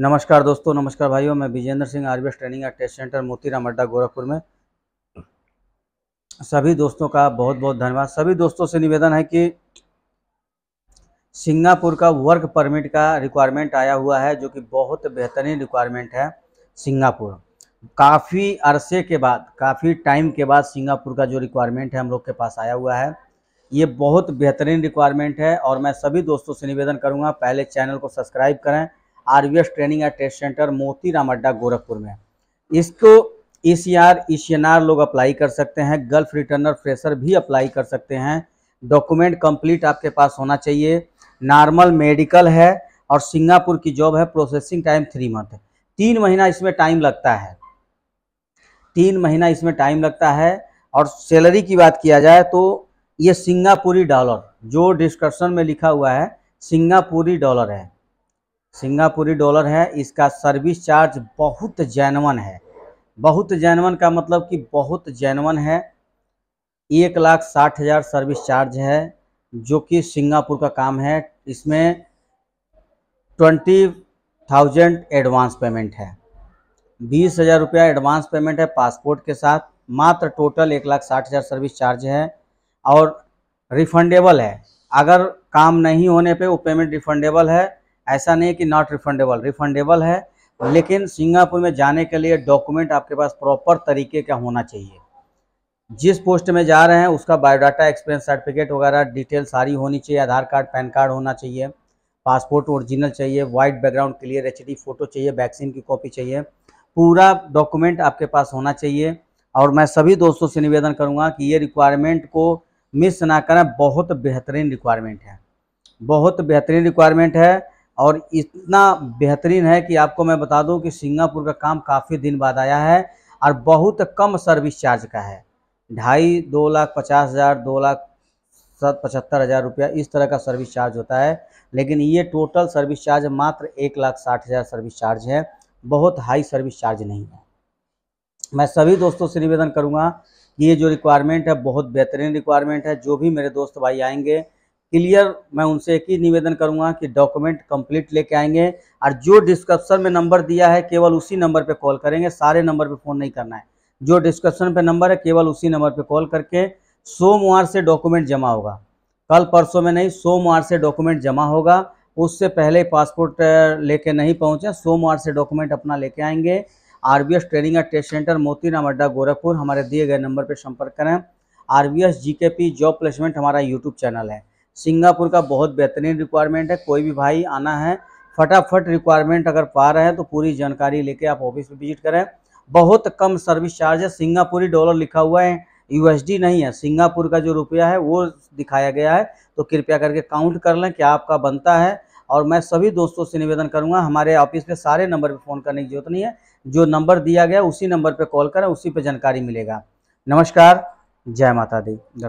नमस्कार दोस्तों नमस्कार भाइयों मैं Vijendra Singh RBS training and test centre Motiram Adda Gorakhpur में सभी दोस्तों का बहुत बहुत धन्यवाद सभी दोस्तों से निवेदन है कि सिंगापुर का वर्क परमिट का रिक्वायरमेंट आया हुआ है जो कि बहुत बेहतरीन रिक्वायरमेंट है सिंगापुर काफ़ी अरसे के बाद काफ़ी टाइम के बाद सिंगापुर का जो रिक्वायरमेंट है हम लोग के पास आया हुआ है ये बहुत बेहतरीन रिक्वायरमेंट है और मैं सभी दोस्तों से निवेदन करूँगा पहले चैनल को सब्सक्राइब करें R training and test centre Moti Ram Adda Gorakhpur में इसको ई सी आर आर लोग अप्लाई कर सकते हैं गल्फ रिटर्नर फ्रेशर भी अप्लाई कर सकते हैं डॉक्यूमेंट कंप्लीट आपके पास होना चाहिए नॉर्मल मेडिकल है और सिंगापुर की जॉब है प्रोसेसिंग टाइम थ्री मंथ तीन महीना इसमें टाइम लगता है तीन महीना इसमें टाइम लगता है और सैलरी की बात किया जाए तो ये सिंगापुरी डॉलर जो डिस्क्रिप्शन में लिखा हुआ है सिंगापुरी डॉलर है सिंगापुरी डॉलर है इसका सर्विस चार्ज बहुत जैनवन है बहुत जैनवन का मतलब कि बहुत जैनवन है एक लाख साठ हज़ार सर्विस चार्ज है जो कि सिंगापुर का काम है इसमें ट्वेंटी थाउजेंड एडवांस पेमेंट है बीस हज़ार रुपया एडवांस पेमेंट है पासपोर्ट के साथ मात्र टोटल एक लाख साठ हज़ार सर्विस चार्ज है और रिफंडेबल है अगर काम नहीं होने पे वो पेमेंट रिफंडेबल है ऐसा नहीं कि नॉट रिफंडेबल रिफंडेबल है लेकिन सिंगापुर में जाने के लिए डॉक्यूमेंट आपके पास प्रॉपर तरीके का होना चाहिए जिस पोस्ट में जा रहे हैं उसका बायोडाटा एक्सपीरियंस सर्टिफिकेट वगैरह डिटेल सारी होनी चाहिए आधार कार्ड पैन कार्ड होना चाहिए पासपोर्ट ओरिजिनल चाहिए white background clear H photo चाहिए वैक्सीन की कॉपी चाहिए पूरा डॉक्यूमेंट आपके पास होना चाहिए और मैं सभी दोस्तों से निवेदन करूंगा कि ये रिक्वायरमेंट को मिस ना करें बहुत बेहतरीन रिक्वायरमेंट है बहुत बेहतरीन रिक्वायरमेंट है और इतना बेहतरीन है कि आपको मैं बता दूं कि सिंगापुर का काम काफ़ी दिन बाद आया है और बहुत कम सर्विस चार्ज का है ढाई दो लाख पचास हज़ार दो लाख सत पचहत्तर हज़ार रुपया इस तरह का सर्विस चार्ज होता है लेकिन ये टोटल सर्विस चार्ज मात्र एक लाख साठ हज़ार सर्विस चार्ज है बहुत हाई सर्विस चार्ज नहीं है मैं सभी दोस्तों से निवेदन करूँगा कि ये जो रिक्वायरमेंट है बहुत बेहतरीन रिक्वायरमेंट है जो भी मेरे दोस्त भाई आएंगे क्लियर मैं उनसे एक ही निवेदन करूंगा कि डॉक्यूमेंट कंप्लीट लेके आएंगे और जो डिस्क्रिप्शन में नंबर दिया है केवल उसी नंबर पे कॉल करेंगे सारे नंबर पे फ़ोन नहीं करना है जो डिस्क्रिप्शन पे नंबर है केवल उसी नंबर पे कॉल करके सोमवार से डॉक्यूमेंट जमा होगा कल परसों में नहीं सोमवार से डॉक्यूमेंट जमा होगा उससे पहले पासपोर्ट लेके नहीं पहुँचे सोमवार से डॉक्यूमेंट अपना लेके आएंगे R training and test centre Motiram Adda Gorakhpur हमारे दिए गए नंबर पर संपर्क करें आर बी जॉब प्लेसमेंट हमारा यूट्यूब चैनल है सिंगापुर का बहुत बेहतरीन रिक्वायरमेंट है कोई भी भाई आना है फटाफट रिक्वायरमेंट अगर पा रहे हैं तो पूरी जानकारी लेके आप ऑफिस में विजिट करें बहुत कम सर्विस चार्ज है सिंगापुरी डॉलर लिखा हुआ है यूएसडी नहीं है सिंगापुर का जो रुपया है वो दिखाया गया है तो कृपया करके काउंट कर लें क्या आपका बनता है और मैं सभी दोस्तों से निवेदन करूंगा हमारे ऑफिस में सारे नंबर पर फ़ोन करने की जरूरत नहीं है जो नंबर दिया गया उसी नंबर पर कॉल करें उसी पर जानकारी मिलेगा नमस्कार जय माता दी